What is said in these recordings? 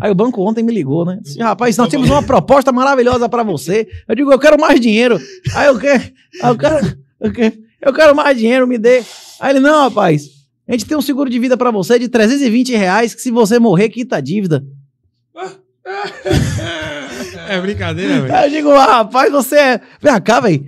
Aí o banco ontem me ligou, né? Disse, rapaz, nós tá temos uma proposta maravilhosa para você. Eu digo, eu quero mais dinheiro. Aí eu quero, eu quero, eu quero, eu quero mais dinheiro, me dê. Aí ele, não, rapaz, a gente tem um seguro de vida para você de 320 reais que se você morrer, quita a dívida. É brincadeira, velho. eu digo, ah, rapaz, você é... Vem cá, velho.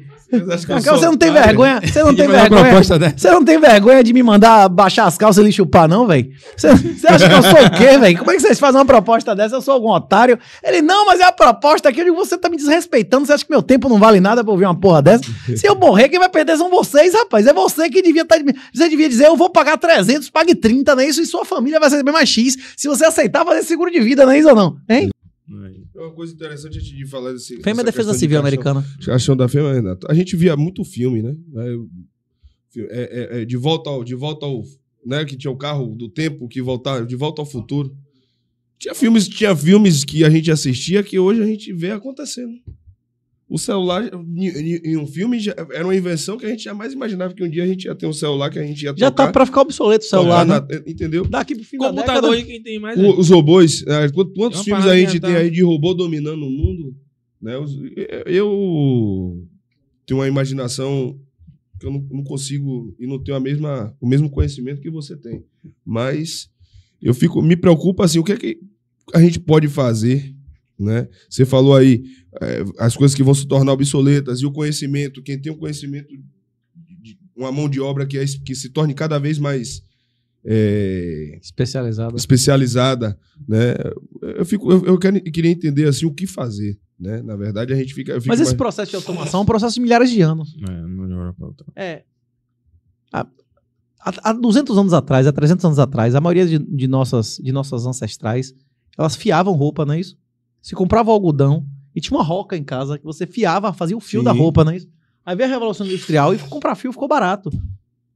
Calças, você não tem vergonha? Você não tem vergonha? Você não tem vergonha de me mandar baixar as calças e lhe chupar, não, velho? Você, você acha que eu sou o quê, velho? Como é que vocês fazem uma proposta dessa? Eu sou algum otário? Ele, não, mas é a proposta aqui. Eu digo, você tá me desrespeitando. Você acha que meu tempo não vale nada pra ouvir uma porra dessa? Se eu morrer, quem vai perder são vocês, rapaz. É você que devia estar. Tá, você devia dizer, eu vou pagar 300, pague 30, não é isso? E sua família vai receber mais X. Se você aceitar fazer seguro de vida, não é isso ou não? Hein? É uma coisa interessante a gente de falar desse. Fêmea é defesa civil de americana. Caixão da FEMA Renato. A gente via muito filme, né? É, é, é, é, de volta ao. De volta ao né, que tinha o carro do tempo que voltava, de volta ao futuro. Tinha filmes, tinha filmes que a gente assistia que hoje a gente vê acontecendo. O celular, em um filme, era uma invenção que a gente jamais imaginava que um dia a gente ia ter um celular que a gente ia Já está tá pra ficar obsoleto o celular, tá, né? Tá, entendeu? Daqui pro fim Computador da quem tem mais o, é. Os robôs, é, quantos é filmes a gente tem tá- aí de robô dominando o mundo? Né? Eu tenho uma imaginação que eu não, não consigo e não tenho a mesma, o mesmo conhecimento que você tem. Mas eu fico, me preocupa assim, o que é que a gente pode fazer né? Você falou aí é, as coisas que vão se tornar obsoletas e o conhecimento, quem tem um conhecimento, de, uma mão de obra que, é, que se torne cada vez mais é, especializada. especializada né? Eu, fico, eu, eu, quero, eu, queria entender assim o que fazer. Né? Na verdade, a gente fica. Mas esse mais... processo de automação é um processo de milhares de anos. É, É. A, há, há 200 anos atrás, há 300 anos atrás, a maioria de, de, nossas, de nossas ancestrais, elas fiavam roupa, não é isso? se comprava algodão e tinha uma roca em casa que você fiava, fazia o fio Sim. da roupa, não é isso? Aí veio a Revolução Industrial e comprar fio ficou barato.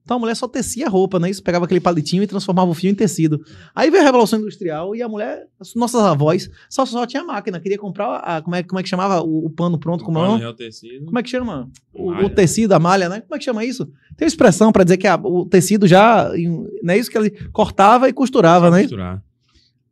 Então a mulher só tecia roupa, né? Isso pegava aquele palitinho e transformava o fio em tecido. Aí veio a Revolução Industrial e a mulher, nossas avós, só, só tinha máquina. Queria comprar a, como, é, como é que chamava o, o pano pronto? O como, é pano é o tecido. como é que chama? O, o, tecido, a malha, né? Como é que chama isso? Tem uma expressão para dizer que a, o tecido já. Não é isso que ele cortava e costurava, né? Costurar.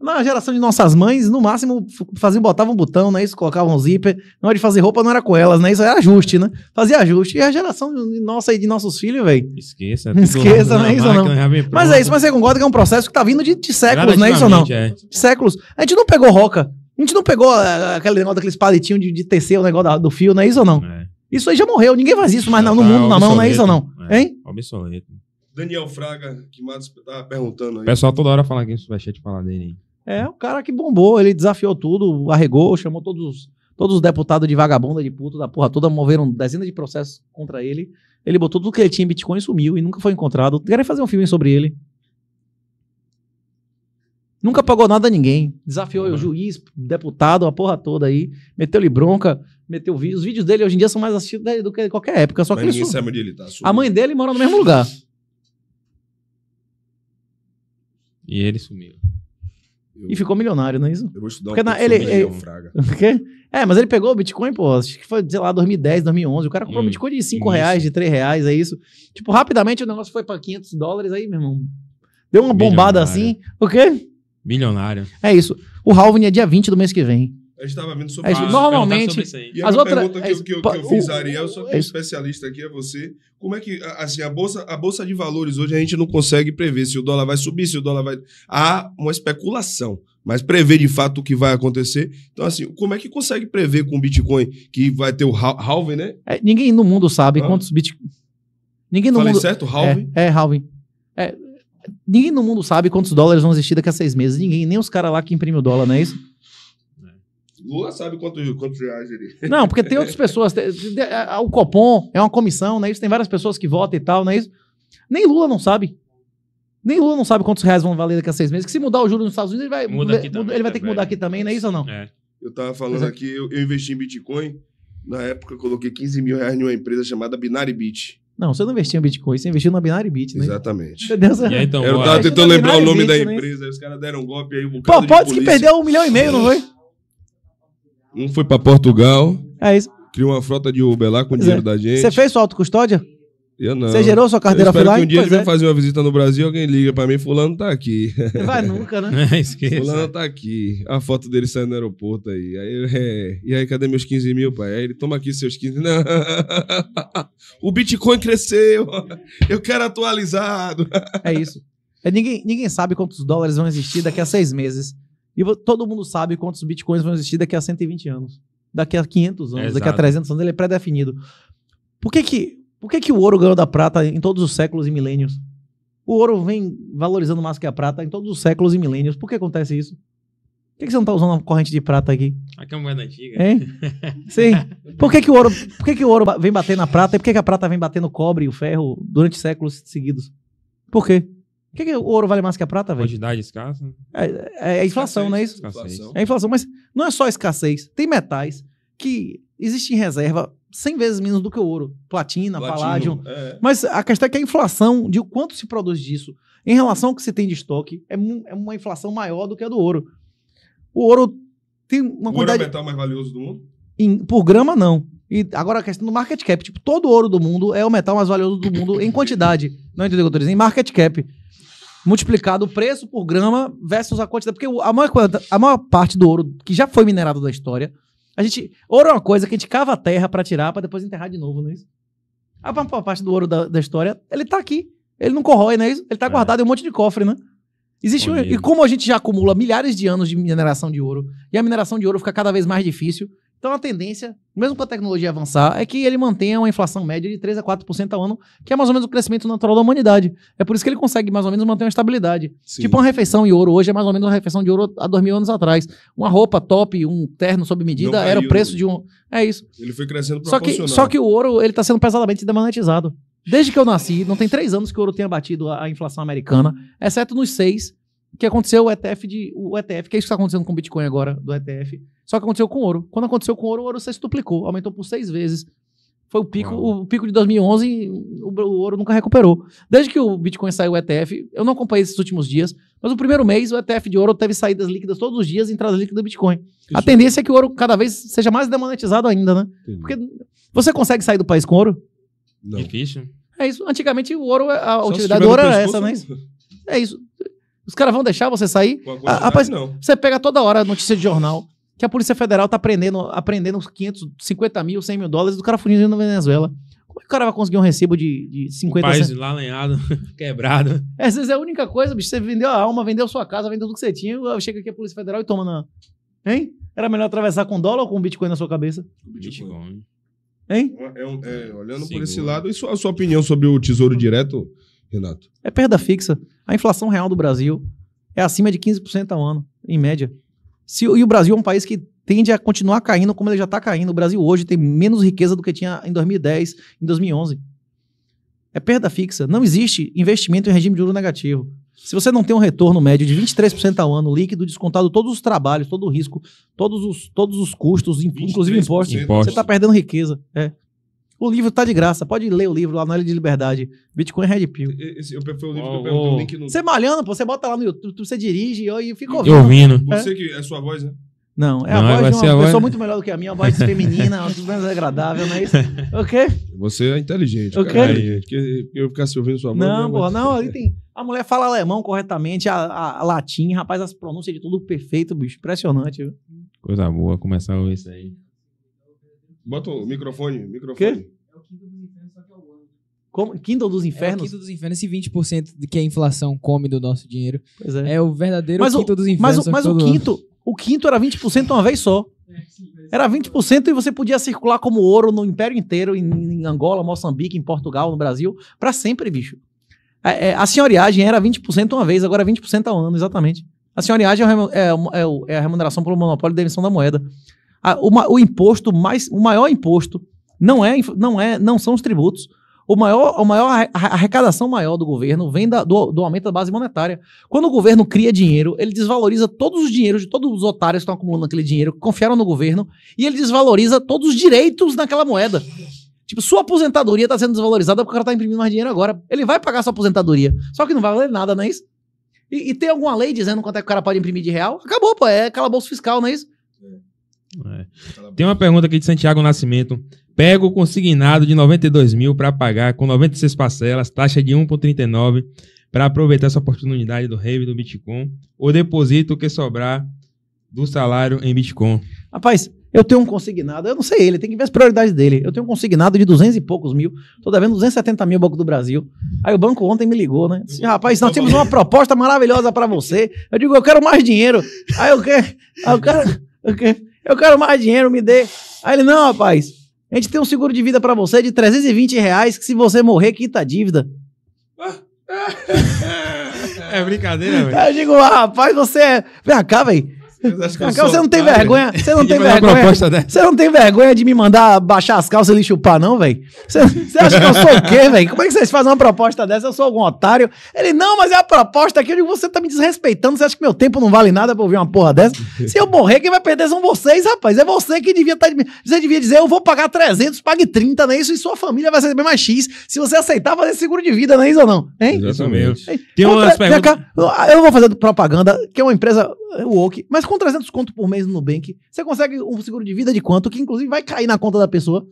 Na geração de nossas mães, no máximo, faziam, botavam um botão, né? Isso, colocavam um zíper. Na hora de fazer roupa não era com elas, né? Isso era ajuste, né? Fazia ajuste. E a geração de nossa e de nossos filhos, velho. Esqueça. Esqueça, não é né, isso não. Mas é isso, mas você concorda que é um processo que tá vindo de, de séculos, não é isso ou não? É. De séculos. A gente não pegou roca. A gente não pegou eh, eh, aquele negócio daqueles palitinhos de, de tecer o negócio da, do fio, não é isso ou não? É. Isso aí já morreu. Ninguém faz isso mais no tá mundo, na mão, não é isso ou não? Né? É. Hein? Obsoleto. Daniel Fraga, que Matos tava perguntando aí. pessoal toda hora fala aqui vai de falar dele, hein? É, o cara que bombou, ele desafiou tudo, arregou, chamou todos, todos os deputados de vagabunda, de puta, da porra toda, moveram dezenas de processos contra ele. Ele botou tudo que ele tinha em Bitcoin e sumiu e nunca foi encontrado. Querem fazer um filme sobre ele. Nunca pagou nada a ninguém. Desafiou uhum. o juiz, deputado, a porra toda aí. Meteu-lhe bronca, meteu vídeo. Os vídeos dele hoje em dia são mais assistidos do que qualquer época. Só que sabe onde ele tá. A mãe dele mora no mesmo lugar. E ele sumiu e ficou milionário, não é isso? Eu vou estudar Porque um na, ele, ele, ele Fraga. É, mas ele pegou o Bitcoin, pô, acho que foi, sei lá, 2010, 2011. O cara comprou hum, Bitcoin de 5 reais, de 3 reais, é isso. Tipo, rapidamente o negócio foi pra 500 dólares aí, meu irmão. Deu uma bombada assim. O quê? Milionário. É isso. O halving é dia 20 do mês que vem. A gente estava vendo sobre é isso. Ah, Normalmente, sobre isso aí. E é as outra, pergunta que, eu, é que, eu, que eu fiz, Ariel, só que o especialista aqui é você. Como é que, assim, a bolsa, a bolsa de valores hoje a gente não consegue prever se o dólar vai subir, se o dólar vai. Há uma especulação, mas prever de fato o que vai acontecer. Então, assim, como é que consegue prever com o Bitcoin que vai ter o halving, né? É, ninguém no mundo sabe ah. quantos Bitcoin. Ninguém no Falei mundo. certo? Halving? É, é halving. É, ninguém no mundo sabe quantos dólares vão existir daqui a seis meses. Ninguém, nem os caras lá que imprimem o dólar, não é isso? Lula sabe quantos, quantos reais ele. Não, porque tem outras pessoas. O Copom é uma comissão, não é isso? Tem várias pessoas que votam e tal, não é isso? Nem Lula não sabe. Nem Lula não sabe quantos reais vão valer daqui a seis meses. Que se mudar o juro nos Estados Unidos, ele vai, Muda ele, também, ele vai ter que mudar aqui também, não é isso ou não? É. Eu tava falando é. aqui, eu, eu, investi em Bitcoin. Na época, eu coloquei 15 mil reais em uma empresa chamada Binary Bit. Não, você não investiu em Bitcoin, você investiu na Binary Bit, né? Exatamente. Meu Deus, aí, então, eu tava tentando lembrar o nome né? da empresa, né? aí os caras deram um golpe aí. Um Pô, pode que perdeu um milhão e meio, não foi? Um foi para Portugal. É isso. Criou uma frota de Uber lá com o dinheiro é. da gente. Você fez sua autocustódia? Eu não. Você gerou sua carteira eu espero offline? Que um dia pois ele é. fazer uma visita no Brasil, alguém liga pra mim, fulano tá aqui. Vai nunca, né? É, esqueça. Fulano tá aqui. A foto dele saindo no aeroporto aí. aí é... E aí, cadê meus 15 mil, pai? Aí ele toma aqui seus 15. O Bitcoin cresceu. Eu quero atualizado. É isso. É, ninguém, ninguém sabe quantos dólares vão existir daqui a seis meses. E todo mundo sabe quantos bitcoins vão existir daqui a 120 anos, daqui a 500 anos, daqui a 300 anos, ele é pré-definido. Por que que, por que que o ouro ganhou da prata em todos os séculos e milênios? O ouro vem valorizando mais que a prata em todos os séculos e milênios. Por que acontece isso? Por que, que você não está usando uma corrente de prata aqui? Aqui é uma moeda antiga. Hein? Sim. Por que, que, o ouro, por que, que o ouro vem bater na prata e por que, que a prata vem batendo no cobre e o ferro durante séculos seguidos? Por quê? O que, que o ouro vale mais que a prata, velho? Quantidade escassa. Né? É, é, é inflação, não é isso? Escassez. É inflação. Mas não é só escassez. Tem metais que existem em reserva 100 vezes menos do que o ouro. Platina, Platino, paládio. É. Mas a questão é que a inflação, de quanto se produz disso, em relação ao que se tem de estoque, é, é uma inflação maior do que a do ouro. O ouro tem uma o quantidade... O ouro é o metal mais valioso do mundo? Em, por grama, não. E agora a questão do market cap. Tipo, todo ouro do mundo é o metal mais valioso do mundo em quantidade. Não entendeu o que eu estou dizendo? Em market cap multiplicado o preço por grama versus a quantidade. Porque a maior, a maior parte do ouro que já foi minerado da história, a gente. Ouro é uma coisa que a gente cava a terra para tirar, para depois enterrar de novo, não é isso? A maior parte do ouro da, da, história, ele tá aqui. Ele não corrói, não é isso? Ele tá é. guardado em um monte de cofre, né? Existe um, e como a gente já acumula milhares de anos de mineração de ouro, e a mineração de ouro fica cada vez mais difícil, então a tendência, mesmo com a tecnologia avançar, é que ele mantenha uma inflação média de 3 a 4% ao ano, que é mais ou menos o crescimento natural da humanidade. É por isso que ele consegue mais ou menos manter uma estabilidade. Sim. Tipo uma refeição em ouro hoje é mais ou menos uma refeição de ouro há dois mil anos atrás. Uma roupa top, um terno sob medida, era o preço de um. É isso. Ele foi crescendo só que Só que o ouro ele está sendo pesadamente demonetizado. Desde que eu nasci, não tem três anos que o ouro tenha batido a, a inflação americana, exceto nos seis que aconteceu o ETF de o ETF, que é isso que está acontecendo com o Bitcoin agora, do ETF, só que aconteceu com ouro. Quando aconteceu com ouro, o ouro se duplicou, aumentou por seis vezes. Foi o pico, Uau. o pico de 2011, o, o, ouro nunca recuperou. Desde que o Bitcoin saiu o ETF, eu não acompanhei esses últimos dias, mas o primeiro mês o ETF de ouro teve saídas líquidas todos os dias e entradas líquidas do Bitcoin. Isso. A é tendência é que o ouro cada vez seja mais demonetizado ainda, né? Entendi. Porque você consegue sair do país com ouro? Não. Difícil. É isso. Antigamente o ouro, a Só utilidade do ouro é era essa, né? né? É isso. Os caras vão deixar você sair? Ah, rapaz, não. você pega toda hora notícia de jornal que a Polícia Federal tá prendendo, aprendendo 550 mil, 100 mil dólares do cara fugindo na Venezuela. Como é que o cara vai conseguir um recibo de, de 50 mil? Paz lá lenhado, quebrado. É, Essa é a única coisa, bicho. Você vendeu a alma, vendeu sua casa, vendeu tudo que você tinha. Chega aqui a Polícia Federal e toma na. Hein? Era melhor atravessar com dólar ou com Bitcoin na sua cabeça? Bitcoin. Hein? É é, é olhando Segura. por esse lado, e sua, a sua opinião sobre o Tesouro Direto, Renato? É perda fixa. A inflação real do Brasil é acima de 15% ao ano, em média. Se, e o Brasil é um país que tende a continuar caindo como ele já está caindo. O Brasil hoje tem menos riqueza do que tinha em 2010, em 2011. É perda fixa. Não existe investimento em regime de juro negativo. Se você não tem um retorno médio de 23% ao ano, líquido, descontado todos os trabalhos, todo o risco, todos os, todos os custos, inclusive impostos, impostos. você está perdendo riqueza. É. O livro tá de graça, pode ler o livro lá na Ilha de Liberdade. Bitcoin é Red Pill. Esse, foi o livro oh, que eu perguntei, oh. o link no... Você malhando, pô, você bota lá no YouTube, você dirige eu, e fica ouvindo. ouvindo. Você que é sua voz, né? Não, é não, é, a voz de uma pessoa voz... muito melhor do que a minha, uma voz feminina, muito menos mais agradável, não é isso? Ok? Você é inteligente, Ok. porque eu ficasse ouvindo sua voz. Não, pô. Tá não, ali tem. A mulher fala alemão corretamente, a, a, a latim, rapaz, as pronúncias de tudo perfeito, bicho. Impressionante, viu? Coisa boa, começar a ouvir isso aí. Bota o microfone, microfone. Quê? É o Kindle dos Infernos, só que é o ano. Como? Kindle é dos Infernos? É o Kindle dos Infernos, esse 20% de que a inflação come do nosso dinheiro. Pois é. É o verdadeiro mas Kindle o, dos Infernos. Mas, o, mas o quinto, o quinto era 20% uma vez só. É, era 20% e você podia circular como ouro no império inteiro, em, em Angola, Moçambique, em Portugal, no Brasil, para sempre, bicho. A, é, a senhoriagem era 20% uma vez, agora é 20% ao ano, exatamente. A senhoriagem é, é, é a remuneração pelo monopólio de emissão da moeda. A, o, o, imposto mais, o maior imposto não é, não é, não são os tributos. O maior, a maior arrecadação maior do governo vem da, do, do, aumento da base monetária. Quando o governo cria dinheiro, ele desvaloriza todos os dinheiros de todos os otários que estão acumulando aquele dinheiro, que confiaram no governo, e ele desvaloriza todos os direitos naquela moeda. Tipo, sua aposentadoria está sendo desvalorizada porque o cara está imprimindo mais dinheiro agora. Ele vai pagar sua aposentadoria, só que não vai valer nada, não é isso? E, e tem alguma lei dizendo quanto é que o cara pode imprimir de real? Acabou, pô, é calabouço fiscal, não é isso? É. Tem uma pergunta aqui de Santiago Nascimento. Pega o consignado de 92 mil para pagar com 96 parcelas, taxa de 1,39 para aproveitar essa oportunidade do rave do Bitcoin ou deposito o que sobrar do salário em Bitcoin? Rapaz, eu tenho um consignado, eu não sei ele, tem que ver as prioridades dele. Eu tenho um consignado de 200 e poucos mil, tô devendo 270 mil Banco do Brasil. Aí o banco ontem me ligou, né? Disse, Rapaz, nós temos uma proposta maravilhosa para você. Eu digo, eu quero mais dinheiro. Aí eu quero. Aí eu quero. Eu quero eu quero mais dinheiro, me dê. Aí ele, não, rapaz, a gente tem um seguro de vida para você de 320 reais, que se você morrer, quita a dívida. É brincadeira, velho. Aí eu digo, ah, rapaz, você é. Vem cá, velho. Calças, você não tem vergonha? Você não tem vergonha? Você não tem vergonha de me mandar baixar as calças e lhe chupar, não, velho? Você, acha que eu sou o quê, velho? Como é que vocês fazem uma proposta dessa? Eu sou algum otário? Ele, não, mas é a proposta aqui. onde você tá me desrespeitando. Você acha que meu tempo não vale nada pra ouvir uma porra dessa? Se eu morrer, quem vai perder são vocês, rapaz. É você que devia estar. Tá, você devia dizer, eu vou pagar 300, pague 30, não é isso? E sua família vai receber mais X. Se você aceitar fazer seguro de vida, não é isso ou não? Hein? Exatamente. Tem umas perguntas. eu vou fazer propaganda, que é uma empresa é woke, mas com 300 conto por mês no Nubank, você consegue um seguro de vida de quanto? Que inclusive vai cair na conta da pessoa.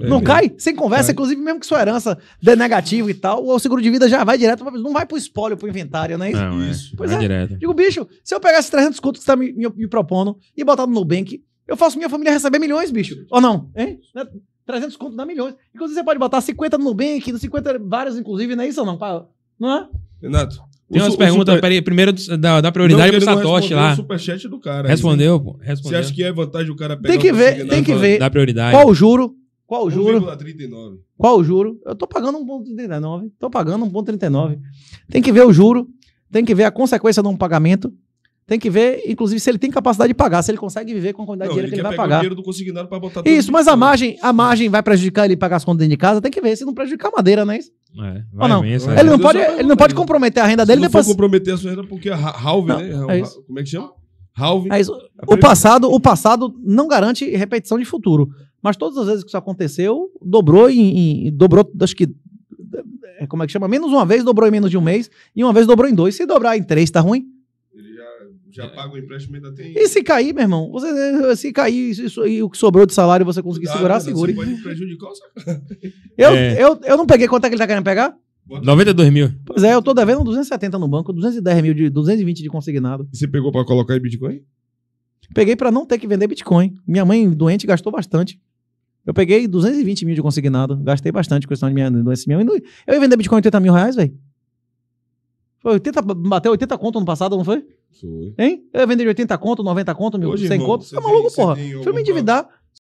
É, não cai? Sem conversa, inclusive, mesmo que sua herança dê negativo e tal, o seguro de vida já vai direto, pra, não vai pro espólio, pro inventário, não é Não, é. Isso. É. Pois vai é. Direto. Digo, bicho, se eu pegar esses 300 contos que você tá me, me, me, propondo e botar no Nubank, eu faço minha família receber milhões, bicho. Ou não? Hein? 300 né? contos dá milhões. Inclusive, você pode botar 50 no Nubank, 50 vários, inclusive, não é isso ou não? Não é? Renato, tem umas perguntas, super... peraí, primeiro dá, dá prioridade não, pro Satoshi lá. O superchat do cara. Respondeu, aí, pô. Respondeu. Você acha que é vantagem o cara pegar Tem que ver, tem que ver. Dá prioridade. Qual o juro? Qual o juro? 1,39. Qual o juro? Eu tô pagando 1,39. Tô pagando 1,39. Tem que ver o juro, tem que ver a consequência de um pagamento, tem que ver, inclusive, se ele tem capacidade de pagar, se ele consegue viver com a quantidade não, de dinheiro que ele vai pagar. O dinheiro do consignado para botar Isso, mas a margem, a margem vai prejudicar ele pagar as contas dentro de casa, tem que ver se não prejudicar a madeira, não é isso? É, não? ele, é. não pode, ele não pode comprometer a renda dele não depois. Não comprometer a sua renda porque a halve, não, né? É, é Como é que chama? Halve. É isso. É o passado, o passado não garante repetição de futuro. Mas todas as vezes que isso aconteceu, dobrou em, em dobrou, acho que é, como é que chama? Menos uma vez dobrou em menos de um mês e uma vez dobrou em dois. Se dobrar em três, tá ruim? Já é. paga o empréstimo ainda tem. E se cair, meu irmão? Você, eh, se cair isso, e o que sobrou de salário você conseguir Cuidado, segurar, segure. Você pode prejudicar o Eu, é. eu, eu não peguei quanto é que ele tá querendo pegar? 92 mil. Pois é, eu tô devendo 270 no banco, 210 mil, de, 220 de consignado. E você pegou para colocar em Bitcoin? Peguei para não ter que vender Bitcoin. Minha mãe doente gastou bastante. Eu peguei 220 mil de consignado, gastei bastante com questão de minha doença minha. Eu ia vender Bitcoin 80 mil reais, velho. 80, bateu 80 conto no passado, não foi? Foi. Hein? Eu ia vender de 80 conto, 90 conto, 100 conto. Você É maluco, porra. Se eu me endividar,